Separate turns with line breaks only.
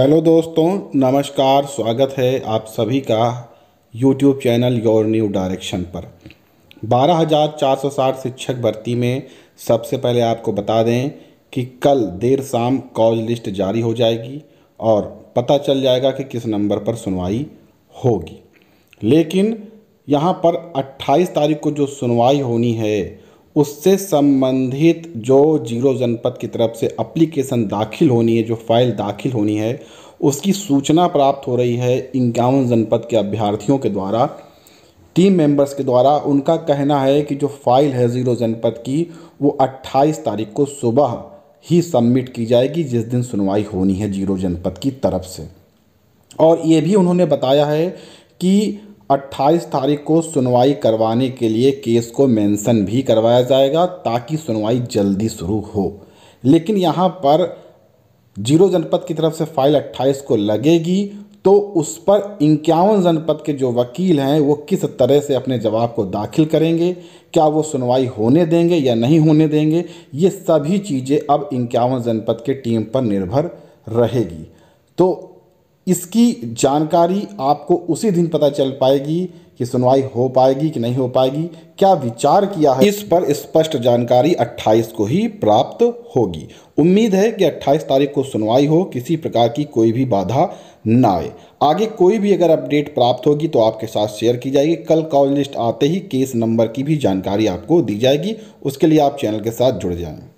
hello दोस्तों नमस्कार स्वागत है आप सभी का YouTube channel your new direction पर 12,460 शिक्षक भर्ती में सबसे पहले आपको बता दें कि कल देर शाम कॉज लिस्ट जारी हो जाएगी और पता चल जाएगा कि किस नंबर पर सुनवाई होगी लेकिन यहाँ पर 28 तारीख को जो सुनवाई होनी है उससे संबंधित जो जीरो जनपद की तरफ से अप्लीकेशन दाखिल होनी है जो फाइल दाखिल होनी है उसकी सूचना प्राप्त हो रही है इक्यावन जनपद के अभ्यर्थियों के द्वारा टीम मेंबर्स के द्वारा उनका कहना है कि जो फाइल है ज़ीरो जनपद की वो 28 तारीख को सुबह ही सबमिट की जाएगी जिस दिन सुनवाई होनी है जीरो जनपद की तरफ से और ये भी उन्होंने बताया है कि 28 तारीख को सुनवाई करवाने के लिए केस को मेंशन भी करवाया जाएगा ताकि सुनवाई जल्दी शुरू हो लेकिन यहाँ पर जीरो जनपद की तरफ से फाइल 28 को लगेगी तो उस पर इक्यावन जनपद के जो वकील हैं वो किस तरह से अपने जवाब को दाखिल करेंगे क्या वो सुनवाई होने देंगे या नहीं होने देंगे ये सभी चीज़ें अब इक्यावन जनपद के टीम पर निर्भर रहेगी तो इसकी जानकारी आपको उसी दिन पता चल पाएगी कि सुनवाई हो पाएगी कि नहीं हो पाएगी क्या विचार किया है इस पर स्पष्ट जानकारी 28 को ही प्राप्त होगी उम्मीद है कि 28 तारीख को सुनवाई हो किसी प्रकार की कोई भी बाधा ना आए आगे कोई भी अगर अपडेट प्राप्त होगी तो आपके साथ शेयर की जाएगी कल कॉल लिस्ट आते ही केस नंबर की भी जानकारी आपको दी जाएगी उसके लिए आप चैनल के साथ जुड़ जाएँ